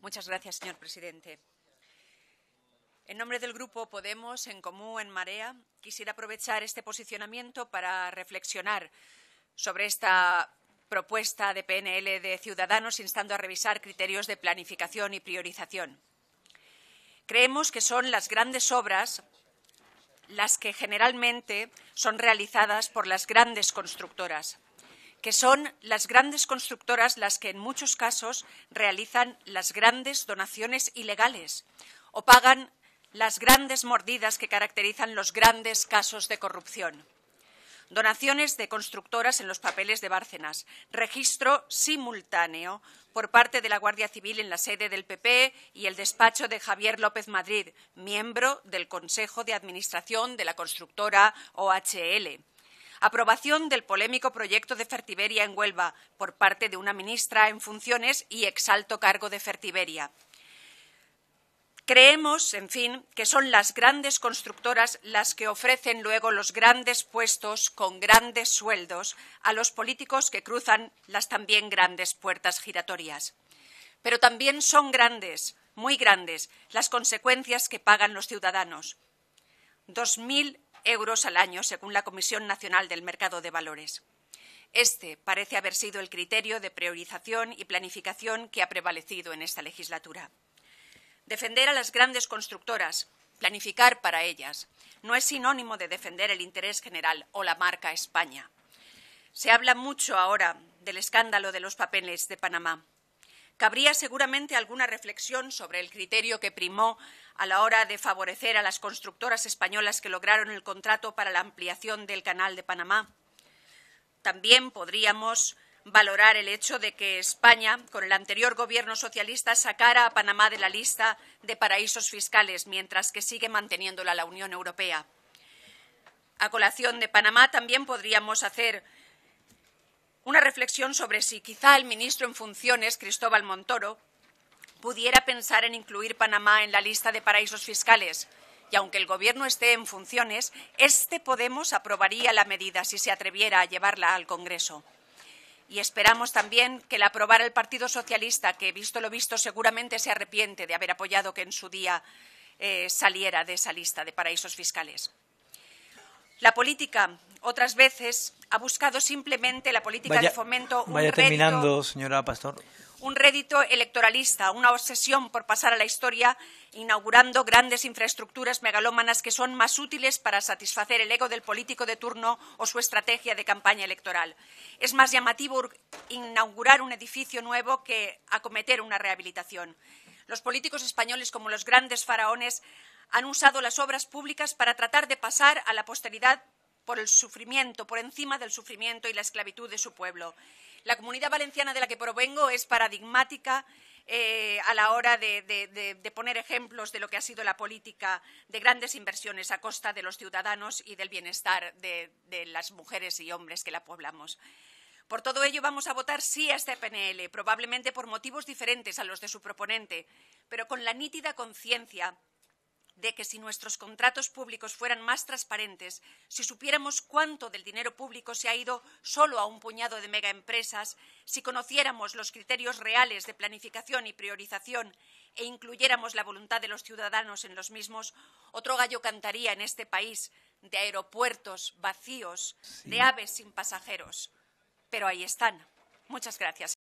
Muchas gracias, señor presidente. En nombre del Grupo Podemos, en Común, en Marea, quisiera aprovechar este posicionamiento para reflexionar sobre esta propuesta de PNL de Ciudadanos instando a revisar criterios de planificación y priorización. Creemos que son las grandes obras las que generalmente son realizadas por las grandes constructoras que son las grandes constructoras las que en muchos casos realizan las grandes donaciones ilegales o pagan las grandes mordidas que caracterizan los grandes casos de corrupción. Donaciones de constructoras en los papeles de Bárcenas. Registro simultáneo por parte de la Guardia Civil en la sede del PP y el despacho de Javier López Madrid, miembro del Consejo de Administración de la constructora OHL aprobación del polémico proyecto de Fertiberia en Huelva por parte de una ministra en funciones y exalto cargo de Fertiberia. Creemos, en fin, que son las grandes constructoras las que ofrecen luego los grandes puestos con grandes sueldos a los políticos que cruzan las también grandes puertas giratorias. Pero también son grandes, muy grandes, las consecuencias que pagan los ciudadanos. Dos euros al año, según la Comisión Nacional del Mercado de Valores. Este parece haber sido el criterio de priorización y planificación que ha prevalecido en esta legislatura. Defender a las grandes constructoras, planificar para ellas, no es sinónimo de defender el interés general o la marca España. Se habla mucho ahora del escándalo de los papeles de Panamá cabría seguramente alguna reflexión sobre el criterio que primó a la hora de favorecer a las constructoras españolas que lograron el contrato para la ampliación del Canal de Panamá. También podríamos valorar el hecho de que España, con el anterior gobierno socialista, sacara a Panamá de la lista de paraísos fiscales, mientras que sigue manteniéndola la Unión Europea. A colación de Panamá también podríamos hacer una reflexión sobre si quizá el ministro en funciones, Cristóbal Montoro, pudiera pensar en incluir Panamá en la lista de paraísos fiscales. Y aunque el Gobierno esté en funciones, este Podemos aprobaría la medida si se atreviera a llevarla al Congreso. Y esperamos también que la aprobara el Partido Socialista, que, visto lo visto, seguramente se arrepiente de haber apoyado que en su día eh, saliera de esa lista de paraísos fiscales. La política otras veces ha buscado simplemente la política de fomento. Un Un rédito electoralista, una obsesión por pasar a la historia, inaugurando grandes infraestructuras megalómanas que son más útiles para satisfacer el ego del político de turno o su estrategia de campaña electoral. Es más llamativo inaugurar un edificio nuevo que acometer una rehabilitación. Los políticos españoles, como los grandes faraones, han usado las obras públicas para tratar de pasar a la posteridad por el sufrimiento, por encima del sufrimiento y la esclavitud de su pueblo. La comunidad valenciana de la que provengo es paradigmática eh, a la hora de, de, poner ejemplos de lo que ha sido la política de grandes inversiones a costa de los ciudadanos y del bienestar de, las mujeres y hombres que la poblamos. Por todo ello, vamos a votar sí a este PNL, probablemente por motivos diferentes a los de su proponente, pero con la nítida conciencia de que si nuestros contratos públicos fueran más transparentes, si supiéramos cuánto del dinero público se ha ido solo a un puñado de megaempresas, si conociéramos los criterios reales de planificación y priorización e incluyéramos la voluntad de los ciudadanos en los mismos, otro gallo cantaría en este país de aeropuertos vacíos, de aves sin pasajeros. Pero ahí están. Muchas gracias.